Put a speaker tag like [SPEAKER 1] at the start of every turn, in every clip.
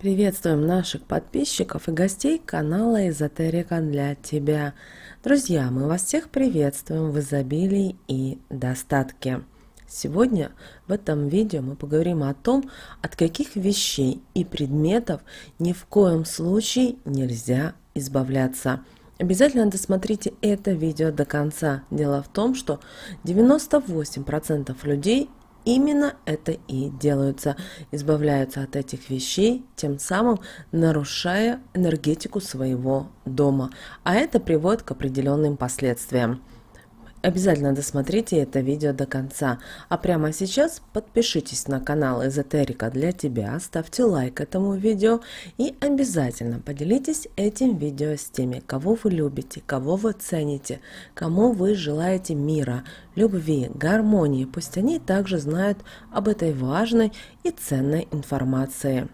[SPEAKER 1] Приветствуем наших подписчиков и гостей канала «Эзотерика для тебя». Друзья, мы вас всех приветствуем в изобилии и достатке. Сегодня в этом видео мы поговорим о том, от каких вещей и предметов ни в коем случае нельзя избавляться – Обязательно досмотрите это видео до конца. Дело в том, что 98% людей именно это и делаются. Избавляются от этих вещей, тем самым нарушая энергетику своего дома. А это приводит к определенным последствиям. Обязательно досмотрите это видео до конца. А прямо сейчас подпишитесь на канал Эзотерика для тебя, ставьте лайк этому видео и обязательно поделитесь этим видео с теми, кого вы любите, кого вы цените, кому вы желаете мира, любви, гармонии. Пусть они также знают об этой важной и ценной информации.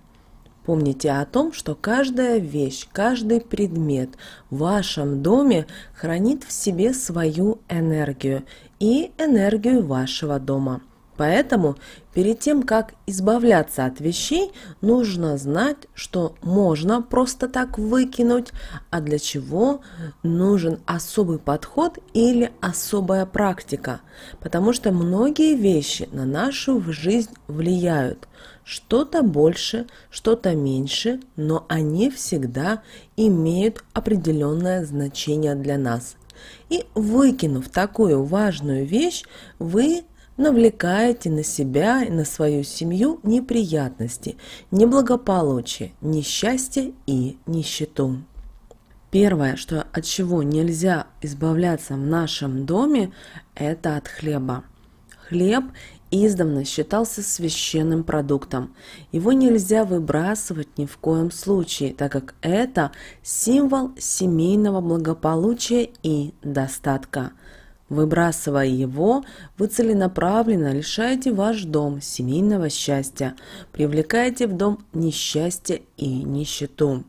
[SPEAKER 1] Помните о том, что каждая вещь, каждый предмет в вашем доме хранит в себе свою энергию и энергию вашего дома. Поэтому перед тем, как избавляться от вещей, нужно знать, что можно просто так выкинуть, а для чего нужен особый подход или особая практика. Потому что многие вещи на нашу жизнь влияют – что-то больше, что-то меньше, но они всегда имеют определенное значение для нас. И выкинув такую важную вещь, вы навлекаете на себя и на свою семью неприятности, неблагополучие, несчастье и нищету. Первое, что от чего нельзя избавляться в нашем доме, это от хлеба. Хлеб издавна считался священным продуктом. Его нельзя выбрасывать ни в коем случае, так как это символ семейного благополучия и достатка. Выбрасывая его, вы целенаправленно лишаете ваш дом семейного счастья, привлекаете в дом несчастье и нищету.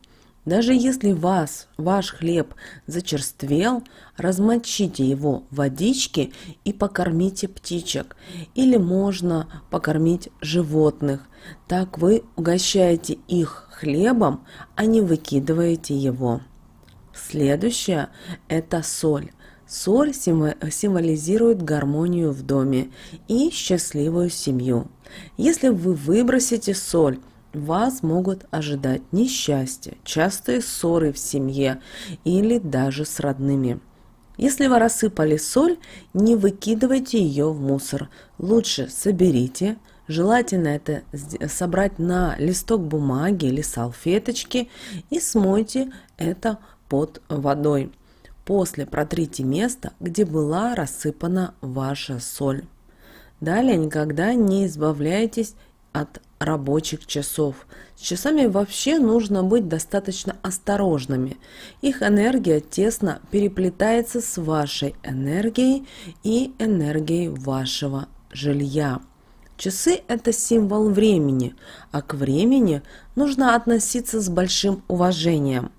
[SPEAKER 1] Даже если вас, ваш хлеб зачерствел, размочите его водички и покормите птичек. Или можно покормить животных. Так вы угощаете их хлебом, а не выкидываете его. Следующее – это соль. Соль символизирует гармонию в доме и счастливую семью. Если вы выбросите соль – вас могут ожидать несчастья, частые ссоры в семье или даже с родными. Если вы рассыпали соль, не выкидывайте ее в мусор. Лучше соберите, желательно это собрать на листок бумаги или салфеточки и смойте это под водой. После протрите место, где была рассыпана ваша соль. Далее никогда не избавляйтесь от рабочих часов. С часами вообще нужно быть достаточно осторожными. Их энергия тесно переплетается с вашей энергией и энергией вашего жилья. Часы – это символ времени, а к времени нужно относиться с большим уважением.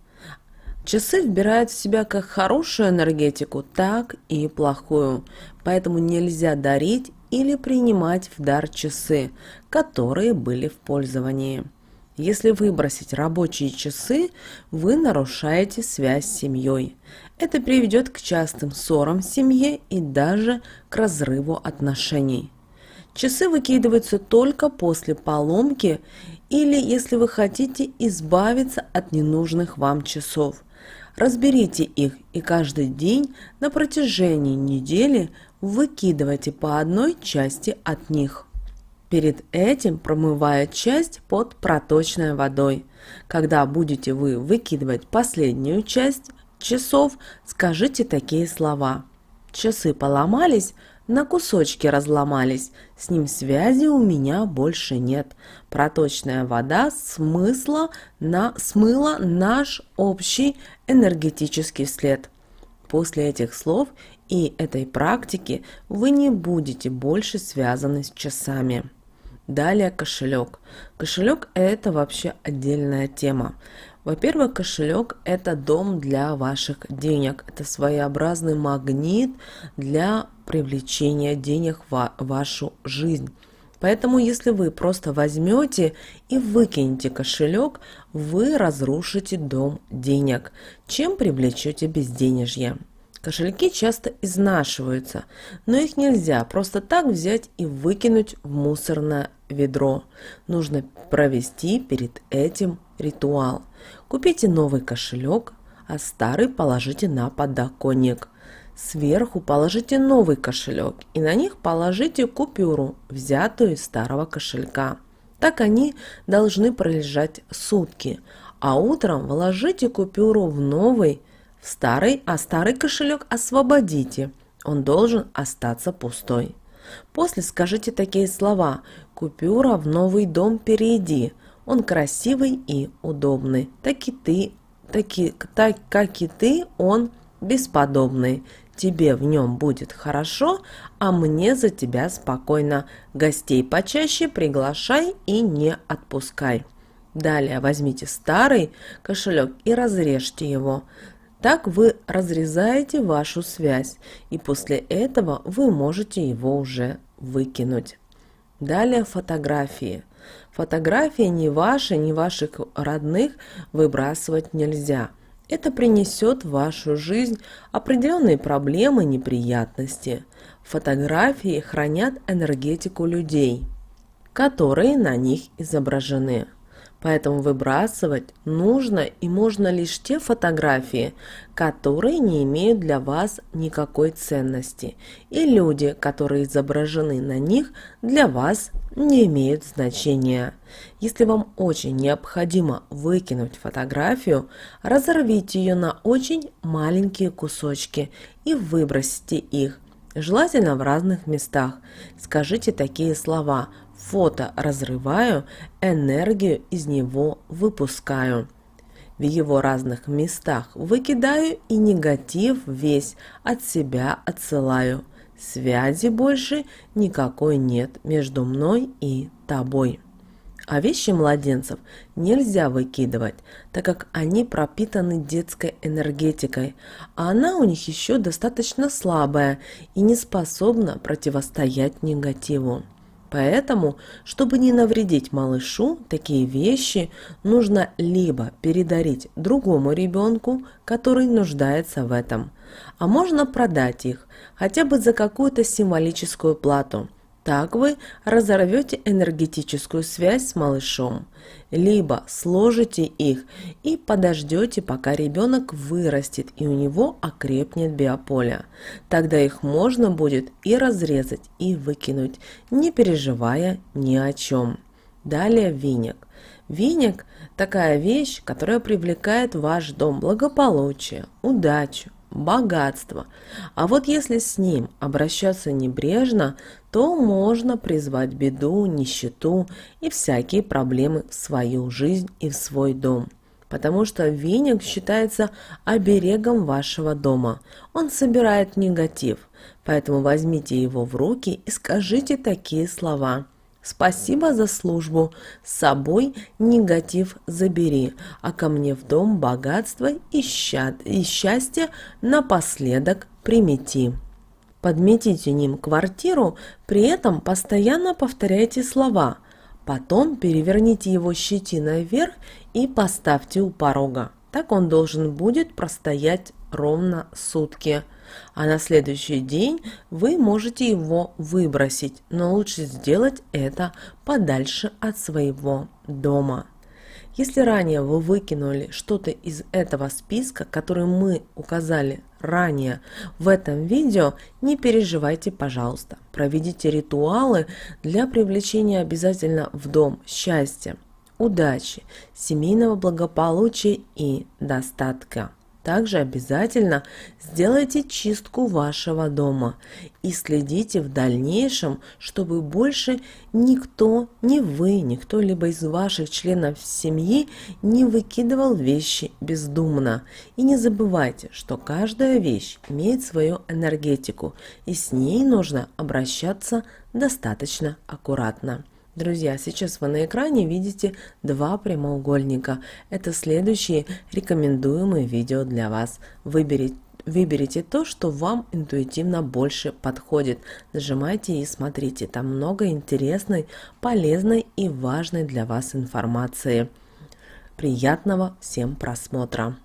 [SPEAKER 1] Часы вбирают в себя как хорошую энергетику, так и плохую, поэтому нельзя дарить или принимать в дар часы, которые были в пользовании. Если выбросить рабочие часы, вы нарушаете связь с семьей. Это приведет к частым ссорам в семье и даже к разрыву отношений. Часы выкидываются только после поломки или если вы хотите избавиться от ненужных вам часов. Разберите их и каждый день на протяжении недели выкидывайте по одной части от них. Перед этим промывая часть под проточной водой. Когда будете вы выкидывать последнюю часть часов, скажите такие слова. Часы поломались, на кусочки разломались, с ним связи у меня больше нет. Проточная вода смысла на, смыла наш общий энергетический след. После этих слов и этой практики вы не будете больше связаны с часами. Далее кошелек. Кошелек – это вообще отдельная тема. Во-первых, кошелек – это дом для ваших денег. Это своеобразный магнит для привлечения денег в вашу жизнь. Поэтому, если вы просто возьмете и выкинете кошелек, вы разрушите дом денег, чем привлечете безденежье. Кошельки часто изнашиваются, но их нельзя просто так взять и выкинуть в мусорное ведро. Нужно провести перед этим ритуал. Купите новый кошелек, а старый положите на подоконник. Сверху положите новый кошелек и на них положите купюру, взятую из старого кошелька. Так они должны пролежать сутки, а утром вложите купюру в новый Старый, а старый кошелек освободите. Он должен остаться пустой. После скажите такие слова «Купюра в новый дом перейди». Он красивый и удобный. Так и ты, так, и, так как и ты, он бесподобный. Тебе в нем будет хорошо, а мне за тебя спокойно. Гостей почаще приглашай и не отпускай. Далее возьмите старый кошелек и разрежьте его. Так вы разрезаете вашу связь, и после этого вы можете его уже выкинуть. Далее фотографии. Фотографии ни ваши, ни ваших родных выбрасывать нельзя. Это принесет в вашу жизнь определенные проблемы, неприятности. Фотографии хранят энергетику людей, которые на них изображены. Поэтому выбрасывать нужно и можно лишь те фотографии, которые не имеют для вас никакой ценности, и люди, которые изображены на них, для вас не имеют значения. Если вам очень необходимо выкинуть фотографию, разорвите ее на очень маленькие кусочки и выбросите их, желательно в разных местах. Скажите такие слова – фото разрываю, энергию из него выпускаю. В его разных местах выкидаю и негатив весь от себя отсылаю. Связи больше никакой нет между мной и тобой. А вещи младенцев нельзя выкидывать, так как они пропитаны детской энергетикой, а она у них еще достаточно слабая и не способна противостоять негативу. Поэтому, чтобы не навредить малышу, такие вещи нужно либо передарить другому ребенку, который нуждается в этом, а можно продать их хотя бы за какую-то символическую плату – так вы разорвете энергетическую связь с малышом, либо сложите их и подождете, пока ребенок вырастет и у него окрепнет биополя, Тогда их можно будет и разрезать, и выкинуть, не переживая ни о чем. Далее веник. Веник – такая вещь, которая привлекает в ваш дом благополучие, удачу, богатство. А вот если с ним обращаться небрежно, то можно призвать беду, нищету и всякие проблемы в свою жизнь и в свой дом. Потому что веник считается оберегом вашего дома. Он собирает негатив. Поэтому возьмите его в руки и скажите такие слова. Спасибо за службу. С собой негатив забери, а ко мне в дом богатство и, счастье напоследок примети. Подметите ним квартиру, при этом постоянно повторяйте слова. Потом переверните его щетиной вверх и поставьте у порога. Так он должен будет простоять ровно сутки. А на следующий день вы можете его выбросить, но лучше сделать это подальше от своего дома. Если ранее вы выкинули что-то из этого списка, который мы указали ранее в этом видео, не переживайте, пожалуйста. Проведите ритуалы для привлечения обязательно в дом счастья, удачи, семейного благополучия и достатка. Также обязательно сделайте чистку вашего дома и следите в дальнейшем, чтобы больше никто, ни вы, никто либо из ваших членов семьи не выкидывал вещи бездумно. И не забывайте, что каждая вещь имеет свою энергетику, и с ней нужно обращаться достаточно аккуратно. Друзья, сейчас вы на экране видите два прямоугольника. Это следующие рекомендуемые видео для вас. Выберите Выберите то, что вам интуитивно больше подходит. Нажимайте и смотрите. Там много интересной, полезной и важной для вас информации. Приятного всем просмотра!